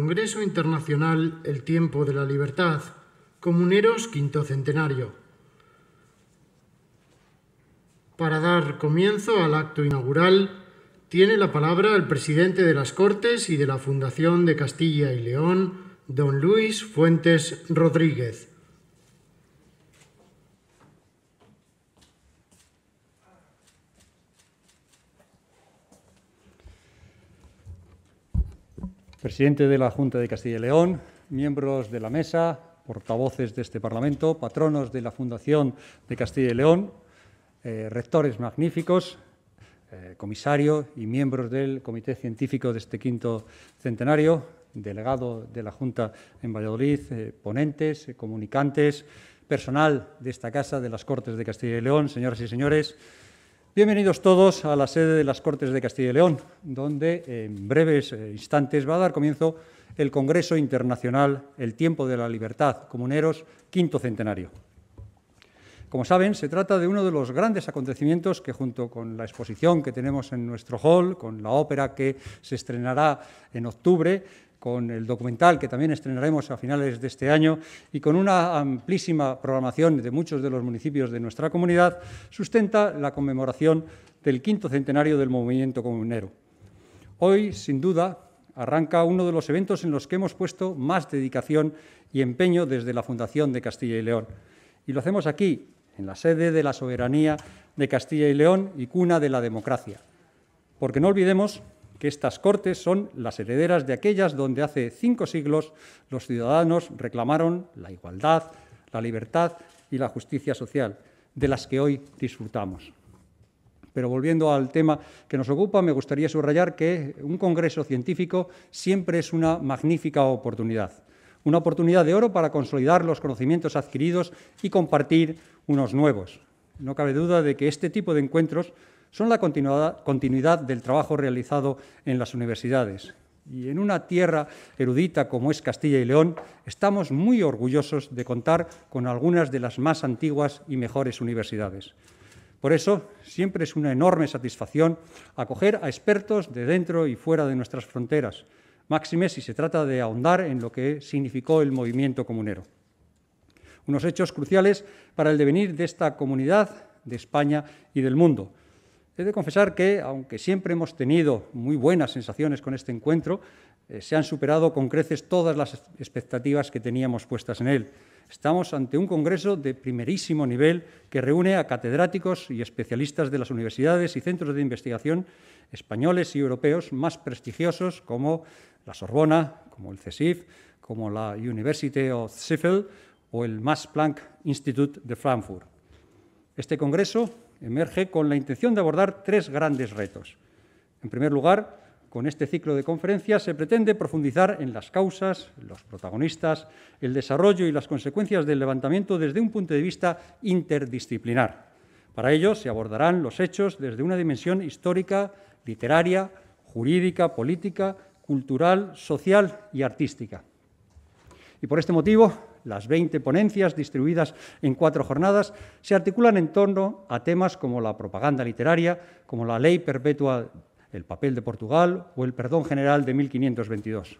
Congreso Internacional El Tiempo de la Libertad, Comuneros Quinto Centenario. Para dar comienzo al acto inaugural, tiene la palabra el presidente de las Cortes y de la Fundación de Castilla y León, don Luis Fuentes Rodríguez. presidente de la Junta de Castilla y León, miembros de la mesa, portavoces de este Parlamento, patronos de la Fundación de Castilla y León, eh, rectores magníficos, eh, comisario y miembros del Comité Científico de este quinto centenario, delegado de la Junta en Valladolid, eh, ponentes, comunicantes, personal de esta Casa de las Cortes de Castilla y León, señoras y señores. Bienvenidos todos a la sede de las Cortes de Castilla y León, donde en breves eh, instantes va a dar comienzo el Congreso Internacional El Tiempo de la Libertad, Comuneros, quinto centenario. Como saben, se trata de uno de los grandes acontecimientos que junto con la exposición que tenemos en nuestro hall, con la ópera que se estrenará en octubre, con el documental que también estrenaremos a finales de este año y con una amplísima programación de muchos de los municipios de nuestra comunidad, sustenta la conmemoración del quinto centenario del movimiento comunero. Hoy, sin duda, arranca uno de los eventos en los que hemos puesto más dedicación y empeño desde la Fundación de Castilla y León. Y lo hacemos aquí, en la sede de la soberanía de Castilla y León y cuna de la democracia. Porque no olvidemos que estas Cortes son las herederas de aquellas donde hace cinco siglos los ciudadanos reclamaron la igualdad, la libertad y la justicia social, de las que hoy disfrutamos. Pero volviendo al tema que nos ocupa, me gustaría subrayar que un Congreso científico siempre es una magnífica oportunidad, una oportunidad de oro para consolidar los conocimientos adquiridos y compartir unos nuevos. No cabe duda de que este tipo de encuentros son la continuidad, continuidad del trabajo realizado en las universidades. Y en una tierra erudita como es Castilla y León, estamos muy orgullosos de contar con algunas de las más antiguas y mejores universidades. Por eso, siempre es una enorme satisfacción acoger a expertos de dentro y fuera de nuestras fronteras, máxime si se trata de ahondar en lo que significó el movimiento comunero. Unos hechos cruciales para el devenir de esta comunidad, de España y del mundo. He de confesar que, aunque siempre hemos tenido muy buenas sensaciones con este encuentro, eh, se han superado con creces todas las expectativas que teníamos puestas en él. Estamos ante un congreso de primerísimo nivel que reúne a catedráticos y especialistas de las universidades y centros de investigación españoles y europeos más prestigiosos como la Sorbona, como el CESIF, como la University of Sheffield o el Max Planck Institute de Frankfurt. Este congreso emerge con la intención de abordar tres grandes retos. En primer lugar, con este ciclo de conferencias se pretende profundizar en las causas, los protagonistas, el desarrollo y las consecuencias del levantamiento desde un punto de vista interdisciplinar. Para ello se abordarán los hechos desde una dimensión histórica, literaria, jurídica, política, cultural, social y artística. Y por este motivo, las 20 ponencias distribuidas en cuatro jornadas, se articulan en torno a temas como la propaganda literaria, como la ley perpetua, el papel de Portugal o el perdón general de 1522.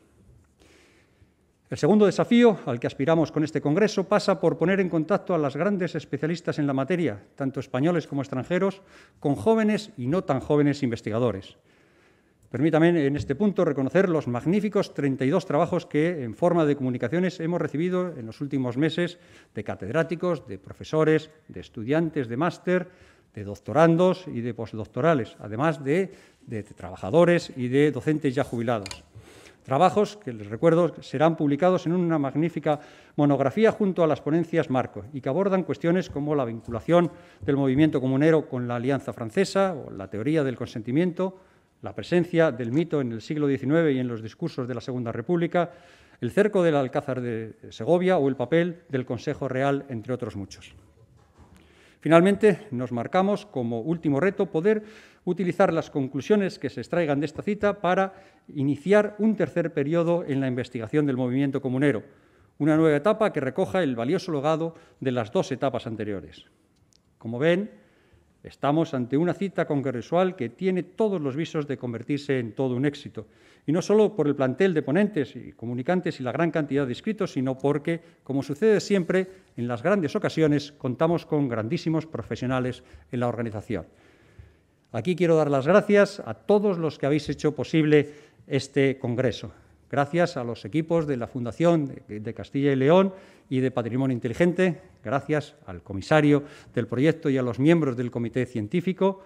El segundo desafío al que aspiramos con este Congreso pasa por poner en contacto a las grandes especialistas en la materia, tanto españoles como extranjeros, con jóvenes y no tan jóvenes investigadores. Permítame en este punto reconocer los magníficos 32 trabajos que en forma de comunicaciones hemos recibido en los últimos meses de catedráticos, de profesores, de estudiantes de máster, de doctorandos y de postdoctorales, además de, de, trabajadores y de docentes ya jubilados. Trabajos que, les recuerdo, serán publicados en una magnífica monografía junto a las ponencias Marco y que abordan cuestiones como la vinculación del movimiento comunero con la Alianza Francesa o la teoría del consentimiento la presencia del mito en el siglo XIX y en los discursos de la Segunda República, el cerco del Alcázar de Segovia o el papel del Consejo Real, entre otros muchos. Finalmente, nos marcamos como último reto poder utilizar las conclusiones que se extraigan de esta cita para iniciar un tercer periodo en la investigación del movimiento comunero, una nueva etapa que recoja el valioso logado de las dos etapas anteriores. Como ven, Estamos ante una cita congresual que tiene todos los visos de convertirse en todo un éxito, y no solo por el plantel de ponentes y comunicantes y la gran cantidad de inscritos, sino porque, como sucede siempre, en las grandes ocasiones contamos con grandísimos profesionales en la organización. Aquí quiero dar las gracias a todos los que habéis hecho posible este Congreso gracias a los equipos de la Fundación de Castilla y León y de Patrimonio Inteligente, gracias al comisario del proyecto y a los miembros del comité científico,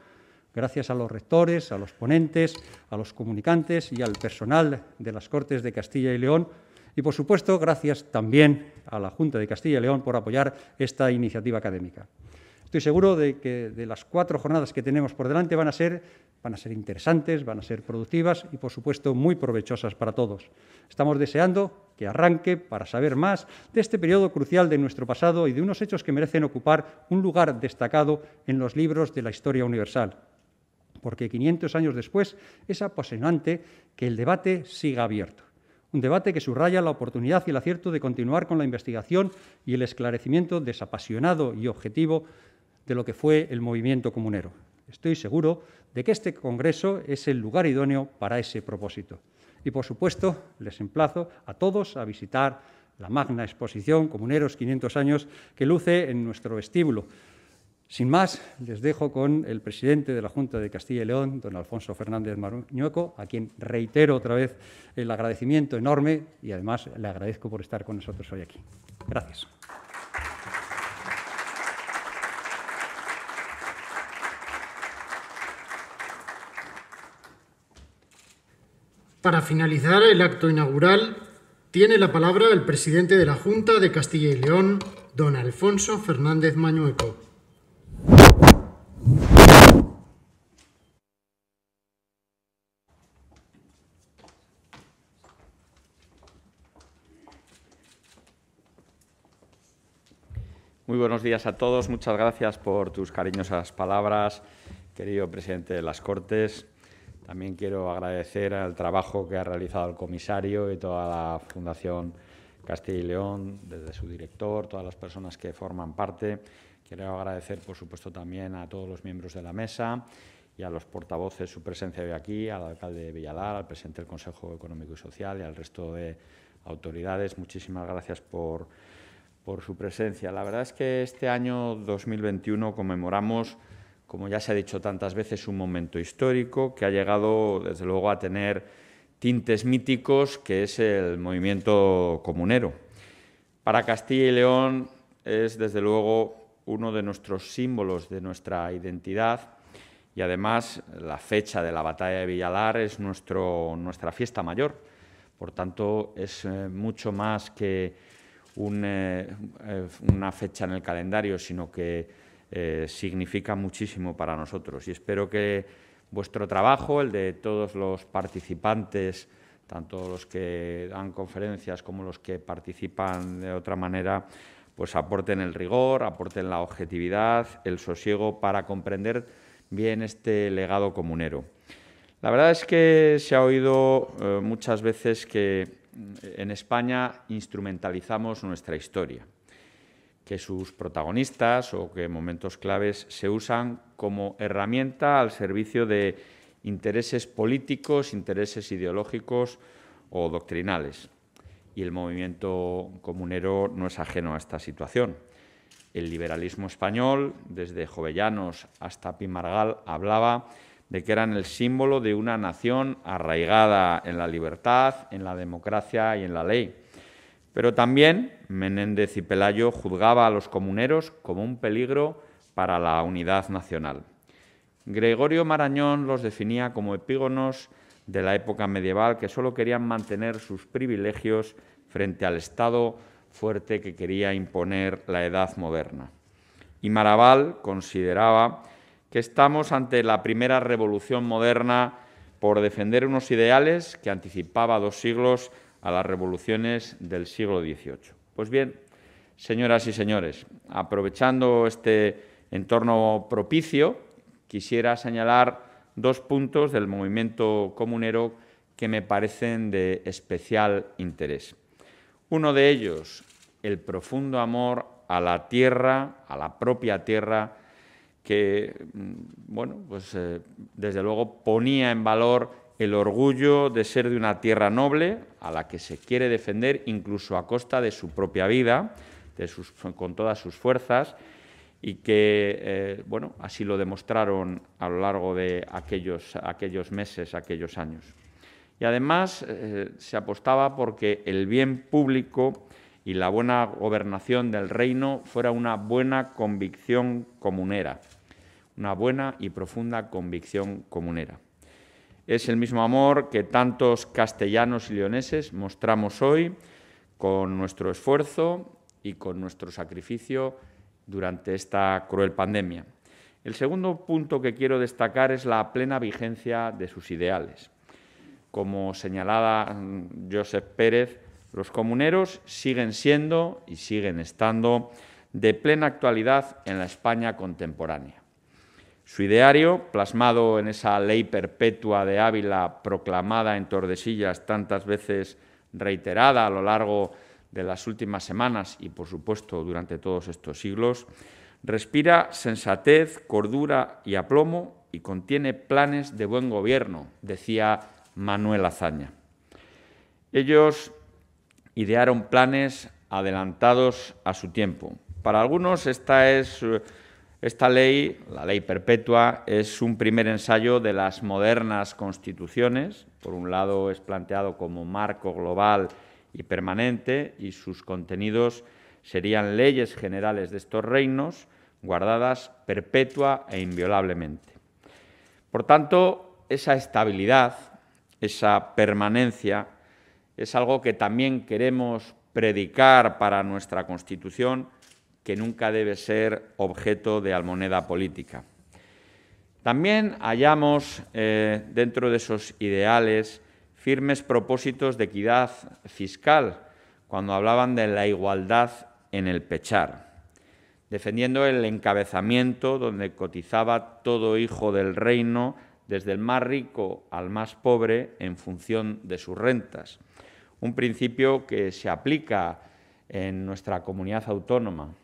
gracias a los rectores, a los ponentes, a los comunicantes y al personal de las Cortes de Castilla y León. Y, por supuesto, gracias también a la Junta de Castilla y León por apoyar esta iniciativa académica estoy seguro de que de las cuatro jornadas que tenemos por delante van a ser, van a ser interesantes, van a ser productivas y, por supuesto, muy provechosas para todos. Estamos deseando que arranque para saber más de este periodo crucial de nuestro pasado y de unos hechos que merecen ocupar un lugar destacado en los libros de la historia universal. Porque 500 años después es apasionante que el debate siga abierto un debate que subraya la oportunidad y el acierto de continuar con la investigación y el esclarecimiento desapasionado y objetivo de lo que fue el movimiento comunero. Estoy seguro de que este Congreso es el lugar idóneo para ese propósito. Y, por supuesto, les emplazo a todos a visitar la magna exposición Comuneros 500 años que luce en nuestro vestíbulo. Sin más, les dejo con el presidente de la Junta de Castilla y León, don Alfonso Fernández Maruñueco, a quien reitero otra vez el agradecimiento enorme y además le agradezco por estar con nosotros hoy aquí. Gracias. Para finalizar el acto inaugural, tiene la palabra el presidente de la Junta de Castilla y León, don Alfonso Fernández Mañueco. Muy buenos días a todos. Muchas gracias por tus cariñosas palabras, querido presidente de las Cortes. También quiero agradecer al trabajo que ha realizado el comisario y toda la Fundación Castilla y León, desde su director, todas las personas que forman parte. Quiero agradecer, por supuesto, también a todos los miembros de la mesa y a los portavoces su presencia hoy aquí, al alcalde de Villalar, al presidente del Consejo Económico y Social y al resto de autoridades. Muchísimas gracias por, por su presencia. La verdad es que este año 2021 conmemoramos como ya se ha dicho tantas veces, un momento histórico que ha llegado, desde luego, a tener tintes míticos, que es el movimiento comunero. Para Castilla y León es, desde luego, uno de nuestros símbolos de nuestra identidad y, además, la fecha de la batalla de Villalar es nuestro, nuestra fiesta mayor. Por tanto, es eh, mucho más que eh, eh, una fecha en el calendario, sino que eh, significa muchísimo para nosotros. Y espero que vuestro trabajo, el de todos los participantes, tanto los que dan conferencias como los que participan de otra manera, pues aporten el rigor, aporten la objetividad, el sosiego para comprender bien este legado comunero. La verdad es que se ha oído eh, muchas veces que en España instrumentalizamos nuestra historia que sus protagonistas o que momentos claves se usan como herramienta al servicio de intereses políticos, intereses ideológicos o doctrinales. Y el movimiento comunero no es ajeno a esta situación. El liberalismo español, desde Jovellanos hasta Pimargal, hablaba de que eran el símbolo de una nación arraigada en la libertad, en la democracia y en la ley pero también Menéndez y Pelayo juzgaba a los comuneros como un peligro para la unidad nacional. Gregorio Marañón los definía como epígonos de la época medieval que solo querían mantener sus privilegios frente al Estado fuerte que quería imponer la edad moderna. Y Maraval consideraba que estamos ante la primera revolución moderna por defender unos ideales que anticipaba dos siglos a las revoluciones del siglo XVIII. Pues bien, señoras y señores, aprovechando este entorno propicio, quisiera señalar dos puntos del movimiento comunero que me parecen de especial interés. Uno de ellos, el profundo amor a la tierra, a la propia tierra, que, mm, bueno, pues eh, desde luego ponía en valor el orgullo de ser de una tierra noble a la que se quiere defender incluso a costa de su propia vida, con todas sus fuerzas, y que eh, bueno, así lo demostraron a lo largo de aquellos, aquellos meses, aquellos años. Y además eh, se apostaba porque el bien público y la buena gobernación del reino fuera una buena convicción comunera, una buena y profunda convicción comunera. Es el mismo amor que tantos castellanos y leoneses mostramos hoy con nuestro esfuerzo y con nuestro sacrificio durante esta cruel pandemia. El segundo punto que quiero destacar es la plena vigencia de sus ideales. Como señalaba mm, Josep Pérez, los comuneros siguen siendo y siguen estando de plena actualidad en la España contemporánea. Su ideario, plasmado en esa ley perpetua de Ávila proclamada en Tordesillas tantas veces reiterada a lo largo de las últimas semanas y, por supuesto, durante todos estos siglos, respira sensatez, cordura y aplomo y contiene planes de buen gobierno, decía Manuel Azaña. Ellos idearon planes adelantados a su tiempo. Para algunos esta es eh, esta ley, la ley perpetua, es un primer ensayo de las modernas constituciones. Por un lado, es planteado como marco global y permanente y sus contenidos serían leyes generales de estos reinos, guardadas perpetua e inviolablemente. Por tanto, esa estabilidad, esa permanencia, es algo que también queremos predicar para nuestra Constitución que nunca debe ser objeto de almoneda política. También hallamos eh, dentro de esos ideales firmes propósitos de equidad fiscal, cuando hablaban de la igualdad en el pechar, defendiendo el encabezamiento donde cotizaba todo hijo del reino, desde el más rico al más pobre, en función de sus rentas. Un principio que se aplica en nuestra comunidad autónoma,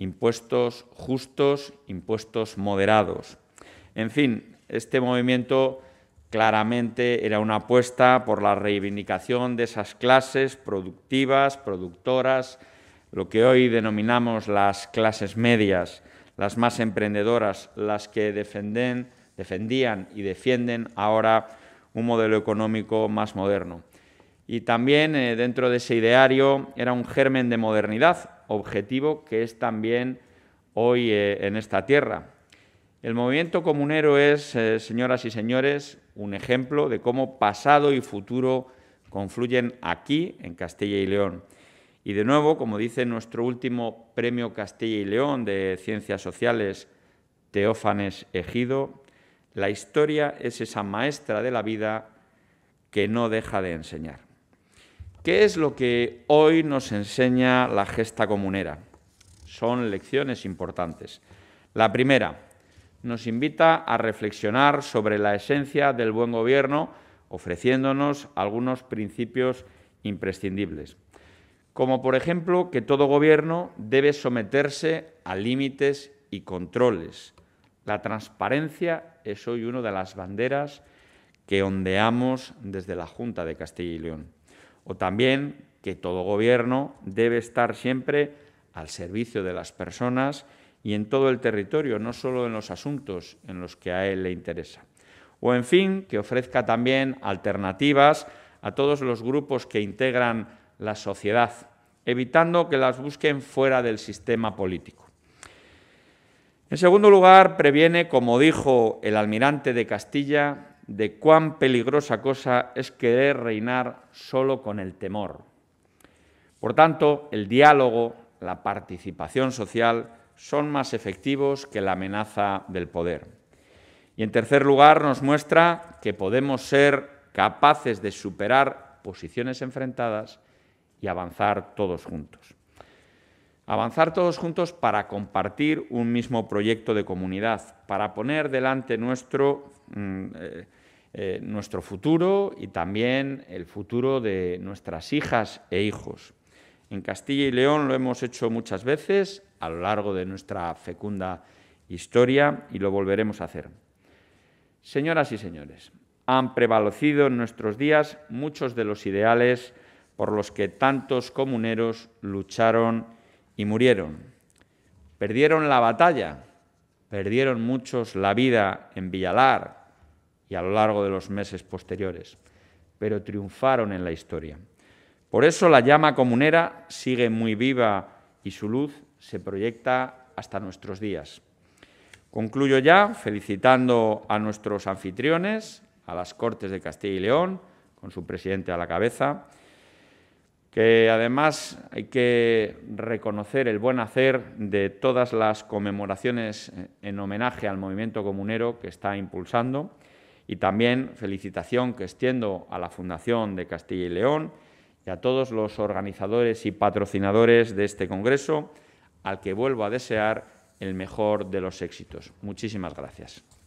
impuestos justos, impuestos moderados. En fin, este movimiento claramente era una apuesta por la reivindicación de esas clases productivas, productoras, lo que hoy denominamos las clases medias, las más emprendedoras, las que defenden, defendían y defienden ahora un modelo económico más moderno. Y también eh, dentro de ese ideario era un germen de modernidad, objetivo que es también hoy eh, en esta tierra. El movimiento comunero es, eh, señoras y señores, un ejemplo de cómo pasado y futuro confluyen aquí, en Castilla y León. Y de nuevo, como dice nuestro último premio Castilla y León de Ciencias Sociales, Teófanes Ejido, la historia es esa maestra de la vida que no deja de enseñar. ¿Qué es lo que hoy nos enseña la gesta comunera? Son lecciones importantes. La primera, nos invita a reflexionar sobre la esencia del buen gobierno, ofreciéndonos algunos principios imprescindibles, como por ejemplo que todo gobierno debe someterse a límites y controles. La transparencia es hoy una de las banderas que ondeamos desde la Junta de Castilla y León o también que todo gobierno debe estar siempre al servicio de las personas y en todo el territorio, no solo en los asuntos en los que a él le interesa. O, en fin, que ofrezca también alternativas a todos los grupos que integran la sociedad, evitando que las busquen fuera del sistema político. En segundo lugar, previene, como dijo el almirante de Castilla, de cuán peligrosa cosa es querer reinar solo con el temor. Por tanto, el diálogo, la participación social son más efectivos que la amenaza del poder. Y en tercer lugar, nos muestra que podemos ser capaces de superar posiciones enfrentadas y avanzar todos juntos. Avanzar todos juntos para compartir un mismo proyecto de comunidad, para poner delante nuestro... Mm, eh, eh, nuestro futuro y también el futuro de nuestras hijas e hijos. En Castilla y León lo hemos hecho muchas veces a lo largo de nuestra fecunda historia y lo volveremos a hacer. Señoras y señores, han prevalecido en nuestros días muchos de los ideales por los que tantos comuneros lucharon y murieron. Perdieron la batalla, perdieron muchos la vida en Villalar, y a lo largo de los meses posteriores, pero triunfaron en la historia. Por eso la llama comunera sigue muy viva y su luz se proyecta hasta nuestros días. Concluyo ya felicitando a nuestros anfitriones, a las Cortes de Castilla y León, con su presidente a la cabeza, que además hay que reconocer el buen hacer de todas las conmemoraciones en homenaje al movimiento comunero que está impulsando. Y también felicitación que extiendo a la Fundación de Castilla y León y a todos los organizadores y patrocinadores de este Congreso, al que vuelvo a desear el mejor de los éxitos. Muchísimas gracias.